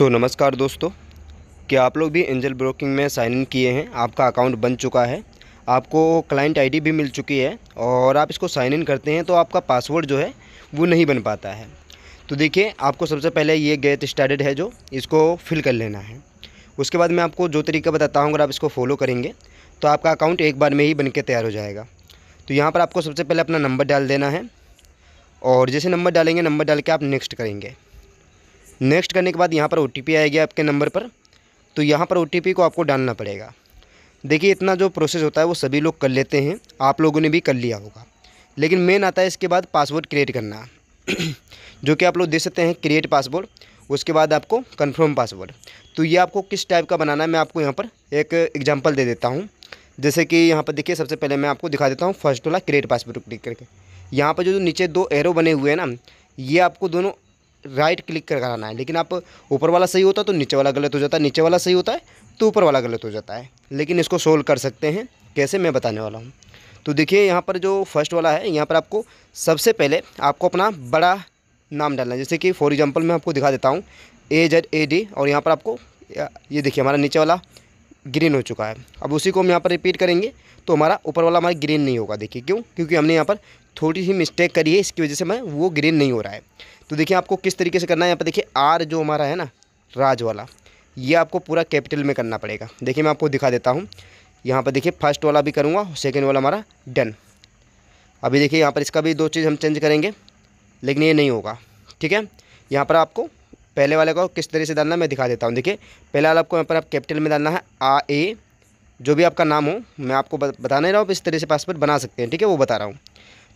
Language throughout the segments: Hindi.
सो so, नमस्कार दोस्तों क्या आप लोग भी एंजल ब्रोकिंग में साइन इन किए हैं आपका अकाउंट बन चुका है आपको क्लाइंट आईडी भी मिल चुकी है और आप इसको साइन इन करते हैं तो आपका पासवर्ड जो है वो नहीं बन पाता है तो देखिए आपको सबसे पहले ये गेट स्टार्टेड है जो इसको फिल कर लेना है उसके बाद मैं आपको जो तरीका बताता हूँ अगर आप इसको फॉलो करेंगे तो आपका अकाउंट एक बार में ही बन के तैयार हो जाएगा तो यहाँ पर आपको सबसे पहले अपना नंबर डाल देना है और जैसे नंबर डालेंगे नंबर डाल के आप नेक्स्ट करेंगे नेक्स्ट करने के बाद यहाँ पर ओ आएगी आपके नंबर पर तो यहाँ पर ओ को आपको डालना पड़ेगा देखिए इतना जो प्रोसेस होता है वो सभी लोग कर लेते हैं आप लोगों ने भी कर लिया होगा लेकिन मेन आता है इसके बाद पासवर्ड क्रिएट करना जो कि आप लोग दे सकते हैं क्रिएट पासवर्ड उसके बाद आपको कंफर्म पासवर्ड तो ये आपको किस टाइप का बनाना है मैं आपको यहाँ पर एक एग्जांपल दे देता हूँ जैसे कि यहाँ पर देखिए सबसे पहले मैं आपको दिखा देता हूँ फर्स्ट वाला क्रिएट पासवर्ड क्लिक करके यहाँ पर जो नीचे दो एरो बने हुए हैं ना ये आपको दोनों राइट क्लिक कराना है लेकिन आप ऊपर वाला सही होता है तो नीचे वाला गलत हो जाता है नीचे वाला सही होता है तो ऊपर वाला गलत हो जाता है लेकिन इसको सोल्व कर सकते हैं कैसे मैं बताने वाला हूँ तो देखिए यहाँ पर जो फर्स्ट वाला है यहाँ पर आपको सबसे पहले आपको अपना बड़ा नाम डालना है जैसे कि फॉर एग्ज़ाम्पल मैं आपको दिखा देता हूँ ए जेड ए डी और यहाँ पर आपको ये देखिए हमारा नीचे वाला ग्रीन हो चुका है अब उसी को हम यहाँ पर रिपीट करेंगे तो हमारा ऊपर वाला हमारा ग्रीन नहीं होगा देखिए क्यों क्योंकि हमने यहाँ पर थोड़ी सी मिस्टेक करी है इसकी वजह से मैं वो ग्रीन नहीं हो रहा है तो देखिए आपको किस तरीके से करना है यहाँ पर देखिए आर जो हमारा है ना राज वाला ये आपको पूरा कैपिटल में करना पड़ेगा देखिए मैं आपको दिखा देता हूँ यहाँ पर देखिए फर्स्ट वाला भी करूँगा सेकेंड वाला हमारा डन अभी देखिए यहाँ पर इसका भी दो चीज़ हम चेंज करेंगे लेकिन ये नहीं होगा ठीक है यहाँ पर आपको पहले वाले को किस तरीके से डालना मैं दिखा देता हूँ देखिए पहले वाला आपको यहाँ पर आप कैपिटल में डालना है आ ए जो भी आपका नाम हो मैं आपको बता नहीं रहा हूँ इस तरह से पासवर्ड बना सकते हैं ठीक है वो बता रहा हूँ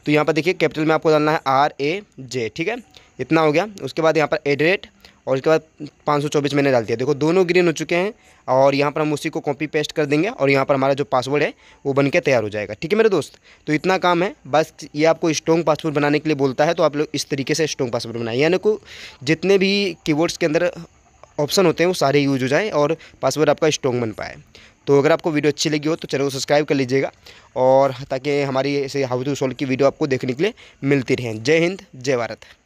तो यहाँ पर देखिए कैपिटल में आपको डालना है आर ए जे ठीक है इतना हो गया उसके बाद यहाँ पर एडरेट और उसके बाद पाँच सौ चौबीस मैंने डाल दिया देखो दोनों ग्रीन हो चुके हैं और यहाँ पर हम उसी को कॉपी पेस्ट कर देंगे और यहाँ पर हमारा जो पासवर्ड है वो बन के तैयार हो जाएगा ठीक है मेरे दोस्त तो इतना काम है बस ये आपको स्ट्रॉन्ग पासवर्ड बनाने के लिए बोलता है तो आप लोग इस तरीके से स्ट्रॉन्ग पासवर्ड बनाए यानी को जितने भी की के अंदर ऑप्शन होते हैं वो सारे यूज हो जाएँ और पासवर्ड आपका स्ट्रॉन्ग बन पाए तो अगर आपको वीडियो अच्छी लगी हो तो चैनल को सब्सक्राइब कर लीजिएगा और ताकि हमारी ऐसे हाउ टू सॉल्व की वीडियो आपको देखने के लिए मिलती रहें जय हिंद जय भारत